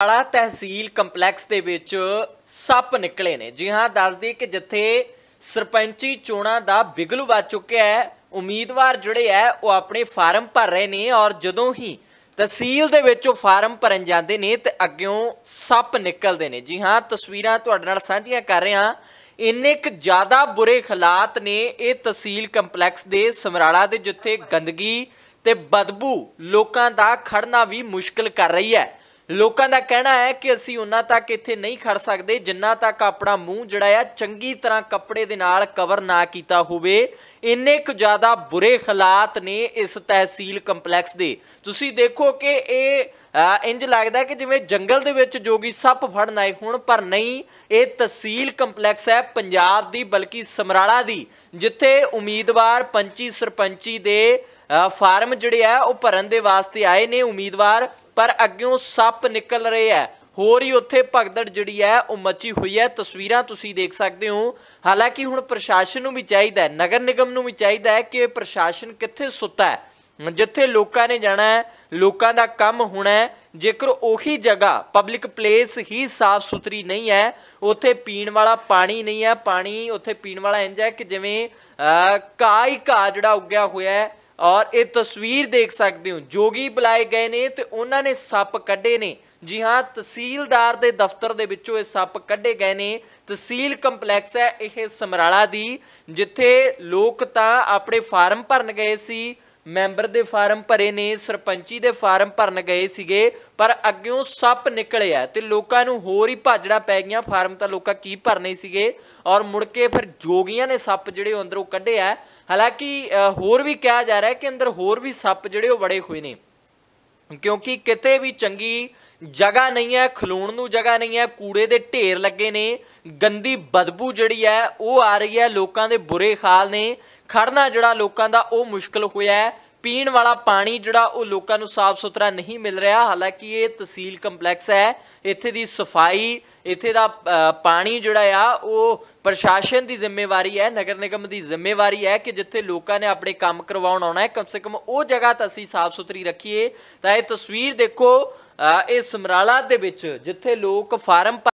ਪਟਿਆਲਾ ਤਹਿਸੀਲ complex ਦੇ ਵਿੱਚ ਸੱਪ ਨਿਕਲੇ ਨੇ ਜੀ ਹਾਂ ਦੱਸਦੀ ਕਿ ਜਿੱਥੇ ਸਰਪੰਚੀ ਚੋਣਾਂ ਦਾ ਬਿਗਲ ਵੱਜ ਚੁੱਕਿਆ ਹੈ ਉਮੀਦਵਾਰ ਜਿਹੜੇ ਐ ਉਹ ਆਪਣੇ ਫਾਰਮ ਭਰ ਰਹੇ ਨੇ ਔਰ ਜਦੋਂ ਹੀ ਤਹਿਸੀਲ ਦੇ ਵਿੱਚ ਉਹ ਫਾਰਮ ਭਰਨ ਜਾਂਦੇ ਨੇ ਤੇ ਅੱਗਿਓਂ ਸੱਪ ਨਿਕਲਦੇ ਨੇ ਜੀ ਹਾਂ ਤਸਵੀਰਾਂ ਤੁਹਾਡੇ ਨਾਲ ਸਾਂਝੀਆਂ ਕਰ ਰਹੇ ਹਾਂ ਇੰਨੇ ਕੁ ਜ਼ਿਆਦਾ ਬੁਰੇ ਹਾਲਾਤ ਨੇ ਇਹ ਤਹਿਸੀਲ ਕੰਪਲੈਕਸ ਦੇ ਸਮਰਾਲਾ ਦੇ ਜਿੱਥੇ ਗੰਦਗੀ ਤੇ ਬਦਬੂ ਲੋਕਾਂ ਦਾ ਖੜਨਾ ਵੀ ਮੁਸ਼ਕਲ ਕਰ ਰਹੀ ਹੈ ਲੋਕਾਂ ਦਾ ਕਹਿਣਾ ਹੈ ਕਿ ਅਸੀਂ ਉਹਨਾਂ ਤੱਕ ਇੱਥੇ ਨਹੀਂ ਖੜ ਸਕਦੇ ਜਿੰਨਾ ਤੱਕ ਆਪਣਾ ਮੂੰਹ ਜਿਹੜਾ ਆ ਚੰਗੀ ਤਰ੍ਹਾਂ ਕੱਪੜੇ ਦੇ ਨਾਲ ਕਵਰ ਨਾ ਕੀਤਾ ਹੋਵੇ ਇੰਨੇ ਕੁ ਜ਼ਿਆਦਾ ਬੁਰੇ ਹਾਲਾਤ ਨੇ ਇਸ ਤਹਿਸੀਲ ਕੰਪਲੈਕਸ ਦੇ ਤੁਸੀਂ ਦੇਖੋ ਕਿ ਇਹ ਇੰਜ ਲੱਗਦਾ ਕਿ ਜਿਵੇਂ ਜੰਗਲ ਦੇ ਵਿੱਚ ਜੋਗੀ ਸੱਪ ਫੜਨ ਆਏ ਹੁਣ ਪਰ ਨਹੀਂ ਇਹ ਤਹਿਸੀਲ ਕੰਪਲੈਕਸ ਹੈ ਪੰਜਾਬ ਦੀ ਬਲਕਿ ਸਮਰਾਲਾ ਦੀ ਜਿੱਥੇ ਉਮੀਦਵਾਰ ਪੰਚੀ ਸਰਪੰਚੀ ਦੇ ਫਾਰਮ ਜਿਹੜੇ ਆ ਉਹ ਭਰਨ ਦੇ ਵਾਸਤੇ ਆਏ ਨੇ ਉਮੀਦਵਾਰ ਪਰ ਅੱਗਿਓਂ ਸੱਪ ਨਿਕਲ ਰਹੇ ਆ ਹੋਰ ਹੀ ਉੱਥੇ ਭਗਦੜ ਜਿਹੜੀ ਹੈ ਉਹ ਮੱਚੀ ਹੋਈ ਹੈ ਤਸਵੀਰਾਂ ਤੁਸੀਂ ਦੇਖ ਸਕਦੇ ਹੋ ਹਾਲਾਂਕਿ ਹੁਣ ਪ੍ਰਸ਼ਾਸਨ ਨੂੰ ਵੀ ਚਾਹੀਦਾ ਹੈ ਨਗਰ ਨਿਗਮ ਨੂੰ ਵੀ ਚਾਹੀਦਾ ਹੈ ਕਿ ਪ੍ਰਸ਼ਾਸਨ ਕਿੱਥੇ ਸੁੱਤਾ ਹੈ ਜਿੱਥੇ ਲੋਕਾਂ ਨੇ ਜਾਣਾ ਹੈ ਲੋਕਾਂ ਦਾ ਕੰਮ ਹੋਣਾ ਹੈ ਜੇਕਰ ਉਹੀ ਜਗ੍ਹਾ ਪਬਲਿਕ ਪਲੇਸ ਹੀ ਸਾਫ਼ ਸੁਥਰੀ ਨਹੀਂ ਹੈ ਉੱਥੇ ਪੀਣ ਵਾਲਾ ਪਾਣੀ ਨਹੀਂ ਹੈ ਪਾਣੀ ਉੱਥੇ ਪੀਣ ਵਾਲਾ ਇੰਜ ਹੈ ਕਿ ਜਿਵੇਂ ਕਾਈ ਕਾ ਜਿਹੜਾ ਉੱਗਿਆ ਹੋਇਆ ਹੈ ਔਰ ਇਹ ਤਸਵੀਰ ਦੇਖ ਸਕਦੇ ਹੋ ਜੋਗੀ ਬੁਲਾਏ ਗਏ ਨੇ ਤੇ ਉਹਨਾਂ ਨੇ ਸੱਪ ਕੱਢੇ ਨੇ ਜੀ ਹਾਂ ਤਹਿਸੀਲਦਾਰ ਦੇ ਦਫ਼ਤਰ ਦੇ ਵਿੱਚੋਂ ਇਹ ਸੱਪ ਕੱਢੇ ਗਏ ਨੇ ਤਹਿਸੀਲ ਕੰਪਲੈਕਸ ਹੈ ਇਹ ਸਮਰਾਲਾ ਦੀ ਜਿੱਥੇ ਲੋਕ ਤਾਂ ਆਪਣੇ ਫਾਰਮ ਭਰਨ ਗਏ ਸੀ ਮੈਂਬਰ ਦੇ ਫਾਰਮ ਭਰੇ ਨੇ ਸਰਪੰਚੀ ਦੇ ਫਾਰਮ ਭਰਨ ਗਏ ਸੀਗੇ ਪਰ ਅੱਗਿਓਂ ਸੱਪ ਨਿਕਲਿਆ ਤੇ ਲੋਕਾਂ ਨੂੰ ਹੋਰ ਹੀ ਭਾਜੜਾ ਪੈ ਗਿਆ ਫਾਰਮ ਤਾਂ ਲੋਕਾਂ ਕੀ ਭਰਨੇ ਸੀਗੇ ਔਰ ਮੁੜ ਕੇ ਫਿਰ ਜੋਗੀਆਂ ਨੇ ਸੱਪ ਜਿਹੜੇ ਅੰਦਰੋਂ ਕੱਢਿਆ ਹਾਲਾਂਕਿ ਹੋਰ ਵੀ ਕਿਹਾ ਜਾ ਰਿਹਾ ਕਿ ਅੰਦਰ ਹੋਰ ਵੀ ਸੱਪ ਜਿਹੜੇ ਉਹ ਵੜੇ ਹੋਏ ਨੇ ਕਿਉਂਕਿ ਕਿਤੇ ਵੀ ਚੰਗੀ ਜਗ੍ਹਾ ਨਹੀਂ ਹੈ ਖਲੂਣ ਨੂੰ ਜਗ੍ਹਾ ਨਹੀਂ ਹੈ ਕੂੜੇ ਦੇ ਢੇਰ ਲੱਗੇ ਨੇ ਗੰਦੀ ਬਦਬੂ ਜਿਹੜੀ ਹੈ ਉਹ ਆ ਰਹੀ ਹੈ ਲੋਕਾਂ ਦੇ ਬੁਰੇ ਖਾਲ ਨੇ ਖੜਨਾ ਜਿਹੜਾ ਲੋਕਾਂ ਦਾ ਉਹ ਮੁਸ਼ਕਲ ਹੋਇਆ ਹੈ ਪੀਣ ਵਾਲਾ ਪਾਣੀ ਜਿਹੜਾ ਉਹ ਲੋਕਾਂ ਨੂੰ ਸਾਫ਼ ਸੁਥਰਾ ਨਹੀਂ ਮਿਲ ਰਿਹਾ ਹਾਲਾਂਕਿ ਇਹ ਤਹਿਸੀਲ ਕੰਪਲੈਕਸ ਹੈ ਇੱਥੇ ਦੀ ਸਫਾਈ ਇੱਥੇ ਦਾ ਪਾਣੀ ਜਿਹੜਾ ਆ ਉਹ ਪ੍ਰਸ਼ਾਸਨ ਦੀ ਜ਼ਿੰਮੇਵਾਰੀ ਹੈ ਨਗਰ ਨਿਗਮ ਦੀ ਜ਼ਿੰਮੇਵਾਰੀ ਹੈ ਕਿ ਜਿੱਥੇ ਲੋਕਾਂ ਨੇ ਆਪਣੇ ਕੰਮ ਕਰਵਾਉਣ ਆਉਣਾ ਹੈ ਕਮ ਸੇ ਕਮ ਉਹ ਜਗ੍ਹਾ ਤਾਂ ਅਸੀਂ ਸਾਫ਼ ਸੁਥਰੀ ਰੱਖੀਏ ਤਾਂ ਇਹ ਤਸਵੀਰ ਦੇਖੋ ਇਹ ਸਮਰਾਲਾ ਦੇ ਵਿੱਚ ਜਿੱਥੇ ਲੋਕ ਫਾਰਮ